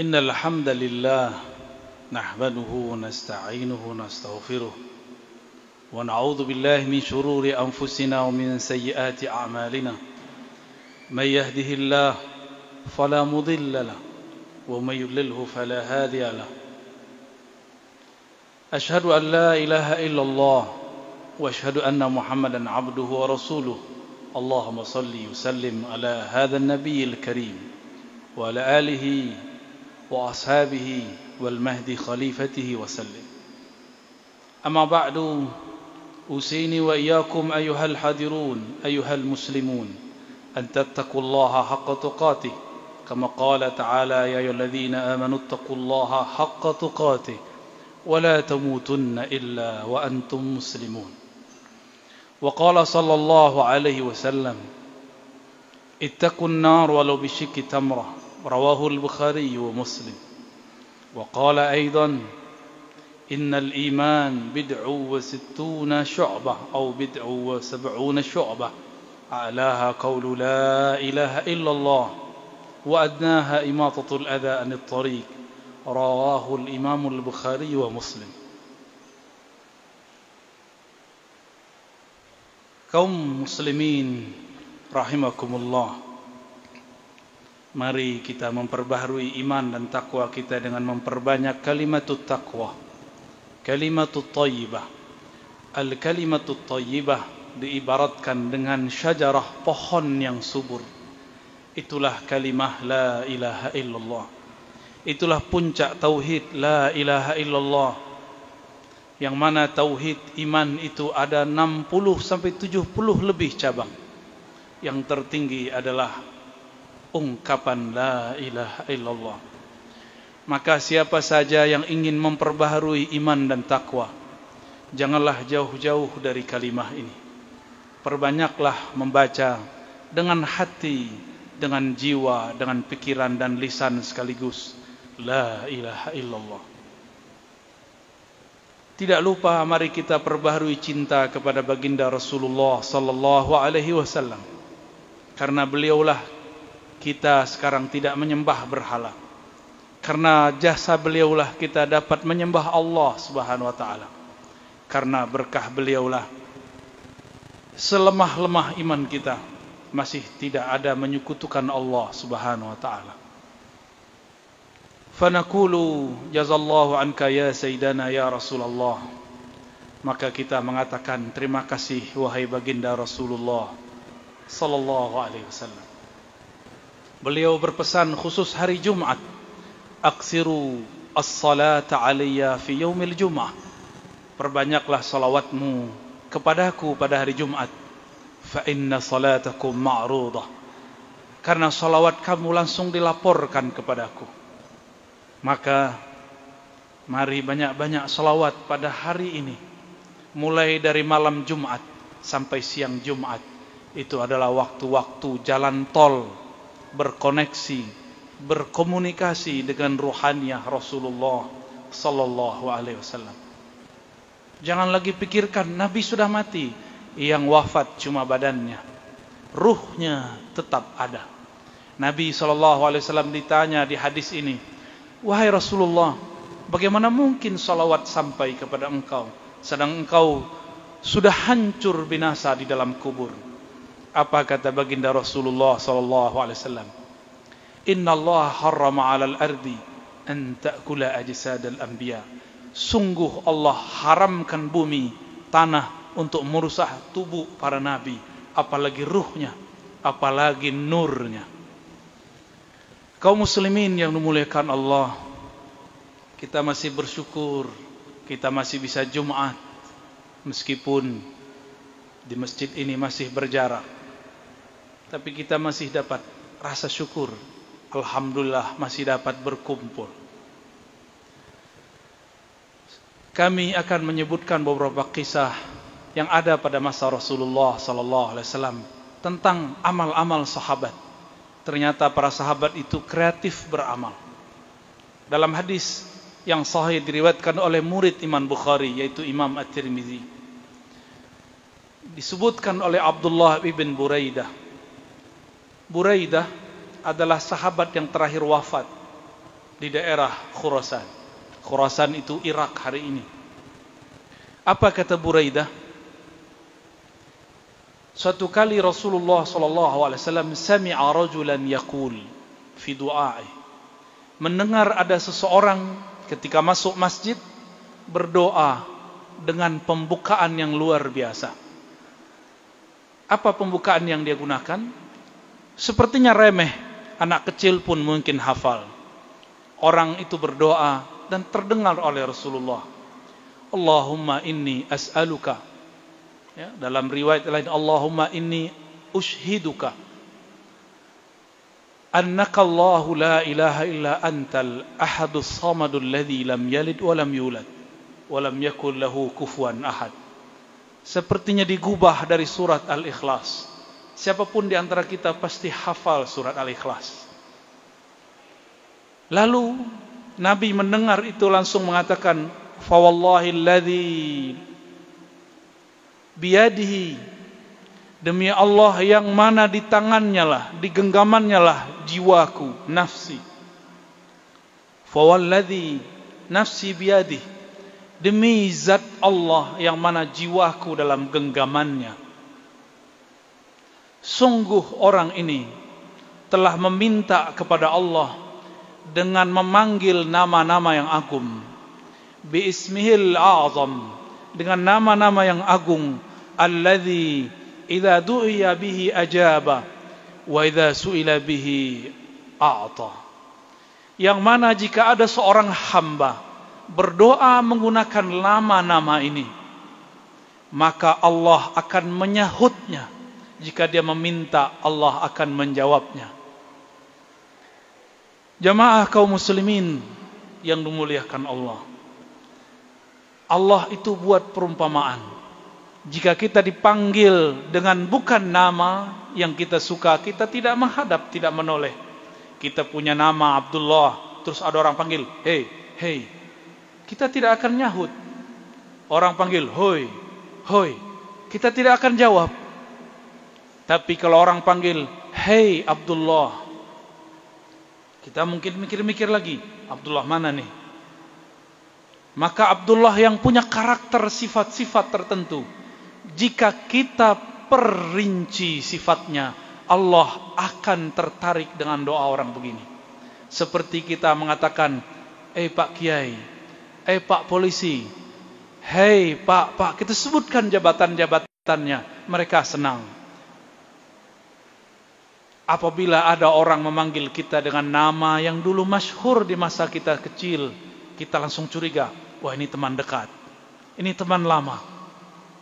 إن الحمد لله نحمده ونستعينه ونستغفره ونعوذ بالله من شرور أنفسنا ومن سيئات أعمالنا من يهده الله فلا مضل له ومن يضلله فلا هادي له أشهد أن لا إله إلا الله وأشهد أن محمدا عبده ورسوله اللهم صل وسلم على هذا النبي الكريم وعلى آله وأصحابه والمهدي خليفته وسلم أما بعد أوصيني وإياكم أيها الحاضرون أيها المسلمون أن تتقوا الله حق تقاته كما قال تعالى يا أيها الذين آمنوا اتقوا الله حق تقاته ولا تموتن إلا وأنتم مسلمون وقال صلى الله عليه وسلم اتقوا النار ولو بشك تمره رواه البخاري ومسلم وقال أيضا إن الإيمان بدع وستون شعبة أو بدع وسبعون شعبة أعلاها قول لا إله إلا الله وأدناها إماطة الأذى عن الطريق رواه الإمام البخاري ومسلم مسلمين رحمكم الله Mari kita memperbaharui iman dan takwa kita dengan memperbanyak kalimatut takwa. Kalimatut taibah. Al kalimatut taibah diibaratkan dengan syajarah pohon yang subur. Itulah kalimah la ilaha illallah. Itulah puncak tauhid la ilaha illallah. Yang mana tauhid iman itu ada 60 sampai 70 lebih cabang. Yang tertinggi adalah ungkapan la ilaha illallah maka siapa saja yang ingin memperbaharui iman dan takwa janganlah jauh-jauh dari kalimah ini perbanyaklah membaca dengan hati dengan jiwa dengan pikiran dan lisan sekaligus la ilaha illallah tidak lupa mari kita perbaharui cinta kepada baginda Rasulullah sallallahu alaihi wasallam karena beliaulah kita sekarang tidak menyembah berhala. Karena jasa beliaulah kita dapat menyembah Allah Subhanahu wa taala. Karena berkah beliaulah selemah-lemah iman kita masih tidak ada menyekutukan Allah Subhanahu wa taala. Fanaqulu jazallahu anka ya sayyidana ya Rasulullah. Maka kita mengatakan terima kasih wahai baginda Rasulullah sallallahu alaihi wasallam beliau berpesan khusus hari Jumat aksiru as-salata alayya fi yaumil jumah perbanyaklah salawatmu kepadaku pada hari Jumat fa inna salatakum ma'rudah karena salawat kamu langsung dilaporkan kepadaku maka mari banyak-banyak salawat pada hari ini mulai dari malam Jumat sampai siang Jumat itu adalah waktu-waktu jalan tol berkoneksi, berkomunikasi dengan ruhaniah Rasulullah sallallahu alaihi wasallam. Jangan lagi pikirkan nabi sudah mati, yang wafat cuma badannya. Ruhnya tetap ada. Nabi sallallahu alaihi wasallam ditanya di hadis ini, "Wahai Rasulullah, bagaimana mungkin salawat sampai kepada engkau sedang engkau sudah hancur binasa di dalam kubur?" apa kata baginda Rasulullah sallallahu alaihi wasallam Inna Allah harrama 'ala al-ardi an ta'kula ajsad al-anbiya Sungguh Allah haramkan bumi tanah untuk merusak tubuh para nabi apalagi ruhnya apalagi nurnya Kau muslimin yang dimuliakan Allah kita masih bersyukur kita masih bisa Jumat meskipun di masjid ini masih berjarak tapi kita masih dapat rasa syukur. Alhamdulillah masih dapat berkumpul. Kami akan menyebutkan beberapa kisah yang ada pada masa Rasulullah sallallahu alaihi wasallam tentang amal-amal sahabat. Ternyata para sahabat itu kreatif beramal. Dalam hadis yang sahih diriwayatkan oleh murid Imam Bukhari yaitu Imam At-Tirmizi disebutkan oleh Abdullah bin Buraidah Buraidah adalah sahabat yang terakhir wafat di daerah Khurasan. Khurasan itu Irak hari ini. Apa kata Buraidah? Suatu kali Rasulullah sallallahu alaihi wasallam sami'a rajulan yaqul fi du'a'i. Mendengar ada seseorang ketika masuk masjid berdoa dengan pembukaan yang luar biasa. Apa pembukaan yang dia gunakan? Sepertinya remeh, anak kecil pun mungkin hafal. Orang itu berdoa dan terdengar oleh Rasulullah. Allahumma inni as'aluka. Ya, dalam riwayat lain, Allahumma inni ushiduka. Annaka Allahu la ilaha illa antal ahadus samadu ladhi lam yalid walam lam yulad. Wa lam yakul lahu kufuan ahad. Sepertinya digubah dari surat Al-Ikhlas siapapun di antara kita pasti hafal surat Al-Ikhlas. Lalu Nabi mendengar itu langsung mengatakan, "Fa wallahi alladhi biyadihi demi Allah yang mana di tangannya lah, di genggamannya lah jiwaku, nafsi. Fa wallazi nafsi biyadihi demi zat Allah yang mana jiwaku dalam genggamannya." Sungguh orang ini telah meminta kepada Allah dengan memanggil nama-nama yang agung. Bi ismihil azam. Dengan nama-nama yang agung. Alladhi idha du'ya bihi ajaba. Wa idha su'ila bihi a'ta. Yang mana jika ada seorang hamba berdoa menggunakan nama-nama ini. Maka Allah akan Menyahutnya jika dia meminta Allah akan menjawabnya. Jamaah kaum muslimin yang dimuliakan Allah. Allah itu buat perumpamaan. Jika kita dipanggil dengan bukan nama yang kita suka, kita tidak menghadap, tidak menoleh. Kita punya nama Abdullah, terus ada orang panggil, hei, hei. Kita tidak akan nyahut. Orang panggil, hoi, hoi. Kita tidak akan jawab. Tapi kalau orang panggil, "Hey Abdullah." Kita mungkin mikir-mikir lagi, Abdullah mana nih? Maka Abdullah yang punya karakter sifat-sifat tertentu. Jika kita perinci sifatnya, Allah akan tertarik dengan doa orang begini. Seperti kita mengatakan, "Eh Pak Kiai, eh Pak Polisi, hei Pak Pak." Kita sebutkan jabatan-jabatannya, mereka senang. Apabila ada orang memanggil kita dengan nama yang dulu masyhur di masa kita kecil, kita langsung curiga, wah ini teman dekat. Ini teman lama.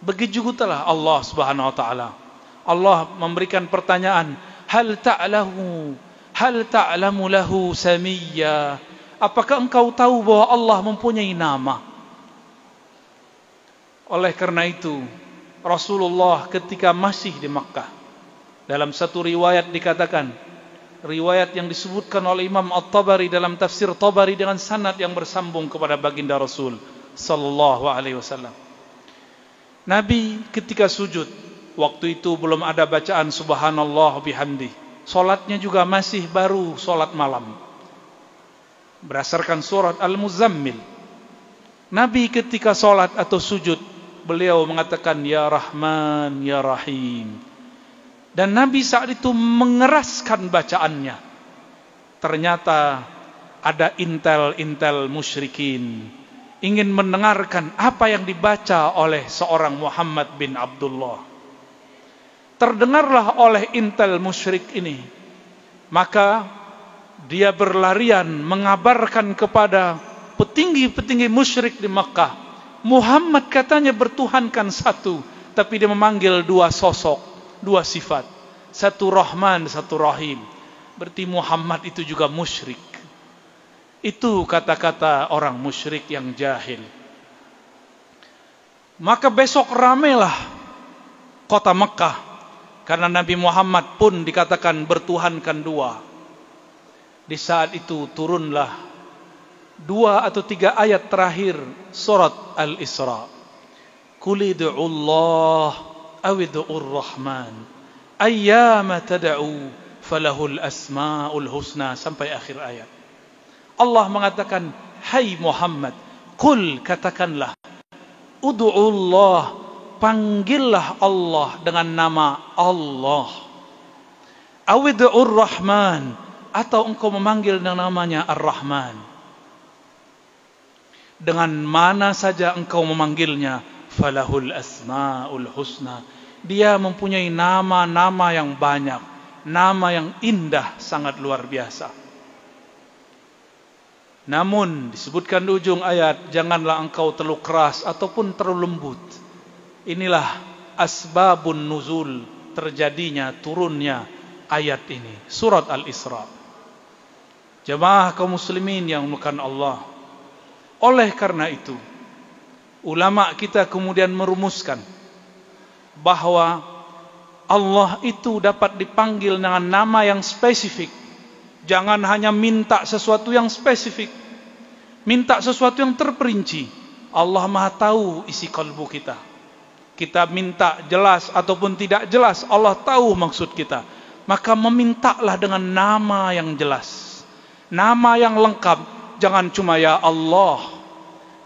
Begitu juga telah Allah Subhanahu wa taala. Allah memberikan pertanyaan, hal ta'lamu? Hal ta'lamu lahu samiyya? Apakah engkau tahu bahwa Allah mempunyai nama? Oleh kerana itu, Rasulullah ketika masih di Makkah dalam satu riwayat dikatakan, riwayat yang disebutkan oleh Imam At-Tabari dalam tafsir Tabari dengan sanad yang bersambung kepada baginda Rasul sallallahu alaihi wasallam. Nabi ketika sujud, waktu itu belum ada bacaan subhanallah bihamdi. solatnya juga masih baru solat malam. Berdasarkan surat Al-Muzammil. Nabi ketika solat atau sujud, beliau mengatakan ya Rahman ya Rahim. Dan Nabi saat itu mengeraskan bacaannya. Ternyata ada intel-intel musyrikin ingin mendengarkan apa yang dibaca oleh seorang Muhammad bin Abdullah. Terdengarlah oleh intel musyrik ini. Maka dia berlarian mengabarkan kepada petinggi-petinggi musyrik di Mekah. Muhammad katanya bertuhankan satu, tapi dia memanggil dua sosok. dua sifat. Satu Rahman, satu Rahim. Berarti Muhammad itu juga musyrik. Itu kata-kata orang musyrik yang jahil. Maka besok ramailah kota Mekah. Karena Nabi Muhammad pun dikatakan bertuhankan dua. Di saat itu turunlah dua atau tiga ayat terakhir surat Al-Isra. Kulidu'ullah. Kulidu'ullah. أودعوا الرحمن أيام تدعوا فله الأسماء الحسنى sampai akhir ayat Allah mengatakan Hai Muhammad Kul katakanlah Udu'u Allah Panggillah Allah dengan nama Allah Awidu'u Rahman Atau engkau memanggil dengan namanya Ar-Rahman Dengan mana saja engkau memanggilnya falahul asmaul husna dia mempunyai nama-nama yang banyak nama yang indah sangat luar biasa namun disebutkan di ujung ayat janganlah engkau terlalu keras ataupun terlalu lembut inilah asbabun nuzul terjadinya turunnya ayat ini surat al-isra jemaah kaum muslimin yang menukan Allah oleh karena itu ulama kita kemudian merumuskan bahawa Allah itu dapat dipanggil dengan nama yang spesifik. Jangan hanya minta sesuatu yang spesifik. Minta sesuatu yang terperinci. Allah maha tahu isi kalbu kita. Kita minta jelas ataupun tidak jelas, Allah tahu maksud kita. Maka memintalah dengan nama yang jelas. Nama yang lengkap. Jangan cuma ya Allah.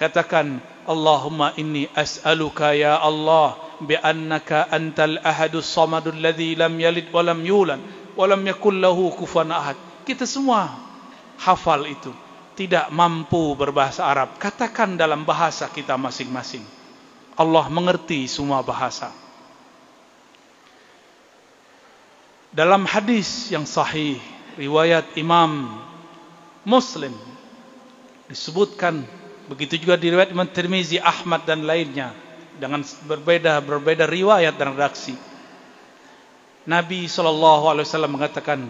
Katakan, اللهم إني أسألك يا الله بأنك أنت الأحد الصمد الذي لم lam ولم يولد ولم يكن له كفوا أحد kita semua hafal itu tidak mampu berbahasa Arab katakan dalam bahasa kita masing-masing Allah mengerti semua bahasa dalam hadis yang sahih riwayat Imam Muslim disebutkan Begitu juga diriwayat Imam Tirmizi, Ahmad dan lainnya dengan berbeda-berbeda riwayat dan redaksi. Nabi sallallahu alaihi wasallam mengatakan,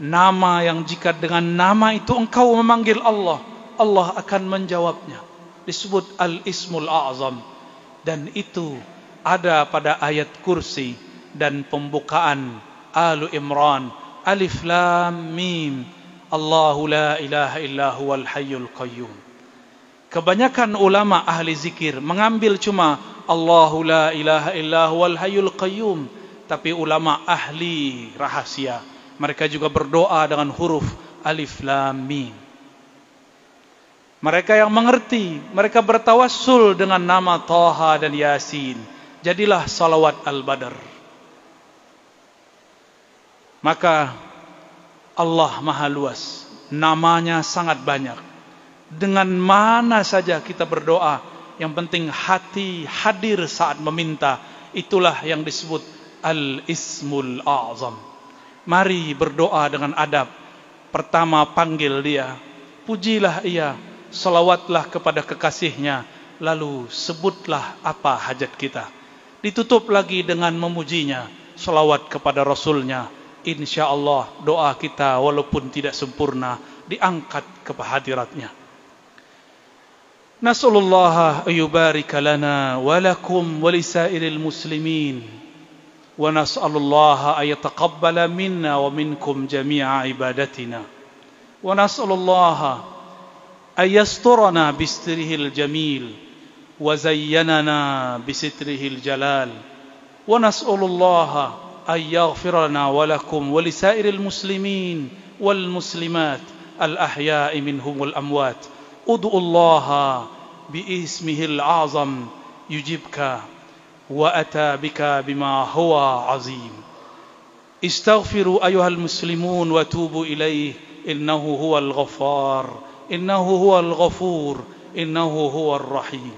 "Nama yang jika dengan nama itu engkau memanggil Allah, Allah akan menjawabnya." Disebut al-ismul azam. Dan itu ada pada ayat kursi dan pembukaan Al Imran Alif Lam Mim Allahu la ilaha illa huwal hayyul qayyum Kebanyakan ulama ahli zikir mengambil cuma Allahu la ilaha illahu wal hayyul qayyum. Tapi ulama ahli rahasia. Mereka juga berdoa dengan huruf alif lam mim. Mereka yang mengerti, mereka bertawassul dengan nama Taha dan Yasin. Jadilah salawat al-Badr. Maka Allah Maha Luas, namanya sangat banyak dengan mana saja kita berdoa yang penting hati hadir saat meminta itulah yang disebut al-ismul azam mari berdoa dengan adab pertama panggil dia pujilah ia selawatlah kepada kekasihnya lalu sebutlah apa hajat kita ditutup lagi dengan memujinya selawat kepada rasulnya insyaallah doa kita walaupun tidak sempurna diangkat ke hadiratnya نسأل الله أن يبارك لنا ولكم ولسائر المسلمين ونسأل الله أن يتقبل منا ومنكم جميع عبادتنا ونسأل الله أن يسترنا بستره الجميل وزيننا بستره الجلال ونسأل الله أن يغفر لنا ولكم ولسائر المسلمين والمسلمات الأحياء منهم والأموات ادعوا الله باسمه الأعظم يجبك وأتى بك بما هو عظيم استغفروا أيها المسلمون وتوبوا إليه إنه هو الغفار إنه هو الغفور إنه هو الرحيم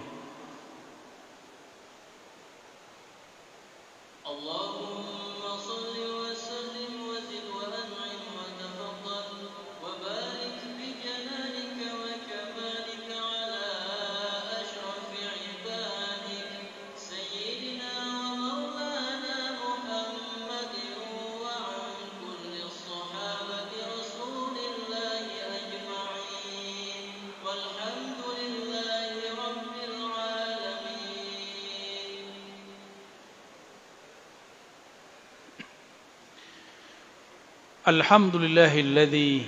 الحمد لله الذي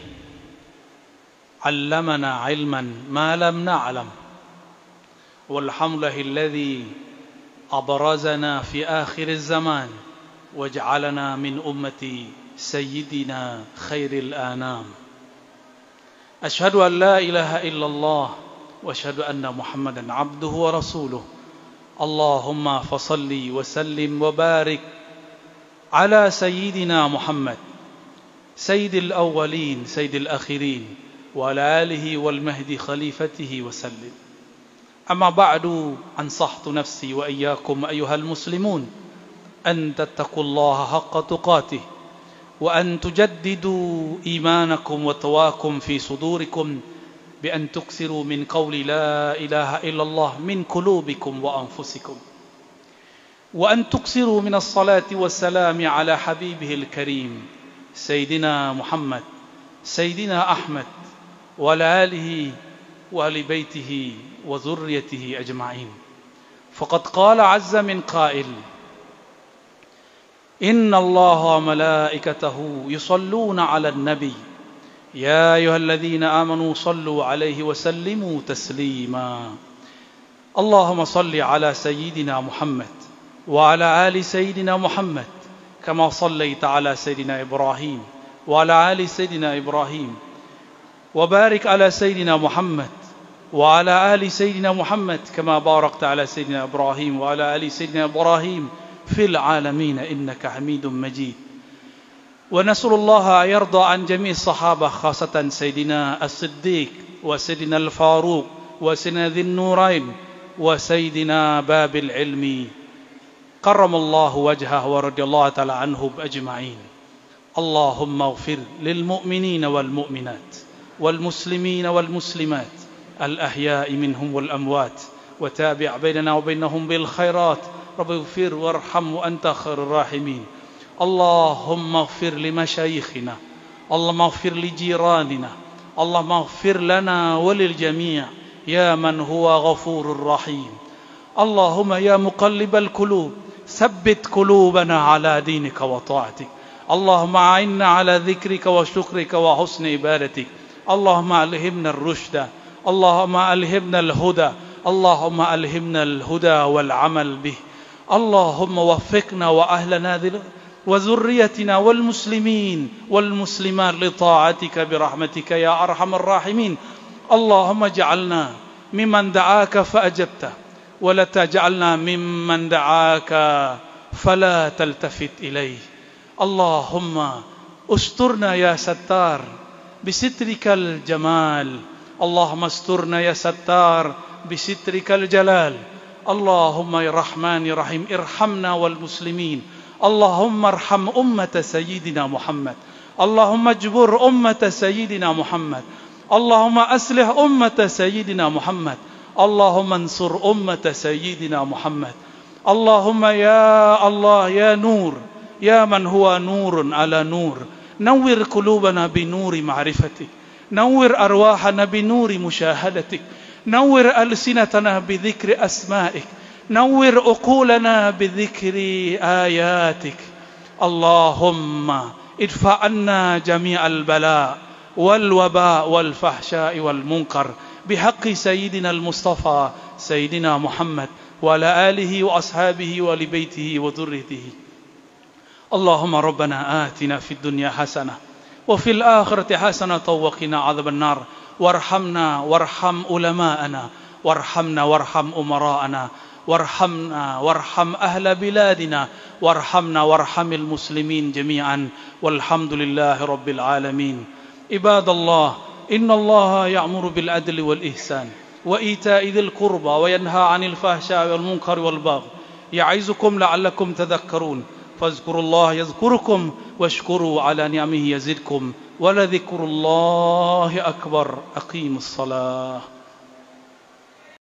علمنا علما ما لم نعلم والحمد لله الذي أبرزنا في آخر الزمان واجعلنا من أمة سيدنا خير الآنام أشهد أن لا إله إلا الله وأشهد أن محمدا عبده ورسوله اللهم فصل وسلم وبارك على سيدنا محمد سيد الأولين سيد الآخرين وعلى آله والمهدي خليفته وسلم أما بعد أنصحت نفسي وإياكم أيها المسلمون أن تتقوا الله حق تقاته وأن تجددوا إيمانكم وتواكم في صدوركم بأن تكسروا من قول لا إله إلا الله من قلوبكم وأنفسكم وأن تكسروا من الصلاة والسلام على حبيبه الكريم سيدنا محمد سيدنا أحمد ولآله وآل بيته وذريته أجمعين فقد قال عز من قائل إن الله وملائكته يصلون على النبي يا أيها الذين آمنوا صلوا عليه وسلموا تسليما اللهم صل على سيدنا محمد وعلى آل سيدنا محمد كما صليت على سيدنا إبراهيم وعلى آل سيدنا إبراهيم وبارك على سيدنا محمد وعلى آل سيدنا محمد كما باركت على سيدنا إبراهيم وعلى آل سيدنا إبراهيم في العالمين إنك حميد مجيد ونسأل الله أن يرضى عن جميع الصحابة خاصة سيدنا الصديق وسيدنا الفاروق وسيدنا ذي النورين وسيدنا باب العلم كرم الله وجهه ورضي الله تعالى عنه أجمعين اللهم اغفر للمؤمنين والمؤمنات والمسلمين والمسلمات الأحياء منهم والأموات وتابع بيننا وبينهم بالخيرات رب اغفر وارحم وأنت خير الراحمين اللهم اغفر لمشايخنا اللهم اغفر لجيراننا اللهم اغفر لنا وللجميع يا من هو غفور رحيم اللهم يا مقلب القلوب ثبت قلوبنا على دينك وطاعتك اللهم أعنا على ذكرك وشكرك وحسن عبادتك اللهم ألهمنا الرشد اللهم ألهمنا الهدى اللهم ألهمنا الهدى والعمل به اللهم وفقنا وأهلنا وذريتنا والمسلمين والمسلمات لطاعتك برحمتك يا أرحم الراحمين اللهم اجعلنا ممن دعاك فأجبته ولتجعلنا ممن دعاك فلا تلتفت إليه اللهم استرنا يا ستار بسترك الجمال اللهم استرنا يا ستار بسترك الجلال اللهم يا رحمن رحيم ارحمنا والمسلمين اللهم ارحم أمة سيدنا محمد اللهم اجبر أمة سيدنا محمد اللهم أسلح أمة سيدنا محمد اللهم انصر أمة سيدنا محمد اللهم يا الله يا نور يا من هو نور على نور نور قلوبنا بنور معرفتك نور أرواحنا بنور مشاهدتك نور ألسنتنا بذكر أسمائك نور عقولنا بذكر آياتك اللهم ادفع عنا جميع البلاء والوباء والفحشاء والمنكر بحق سيدنا المصطفى سيدنا محمد وعلى آله وأصحابه ولبيته وذريته اللهم ربنا آتنا في الدنيا حسنة وفي الآخرة حسنة وقنا عذاب النار وارحمنا وارحم علماءنا وارحمنا وارحم أمراءنا وارحمنا وارحم أهل بلادنا وارحمنا وارحم المسلمين جميعا والحمد لله رب العالمين عباد الله إن الله يعمر بالعدل والإحسان وإيتاء ذي القربى وينهى عن الفحشاء والمنكر والبغي يعظكم لعلكم تذكرون فاذكروا الله يذكركم واشكروا على نعمه يزدكم ولذكر الله أكبر أقيموا الصلاة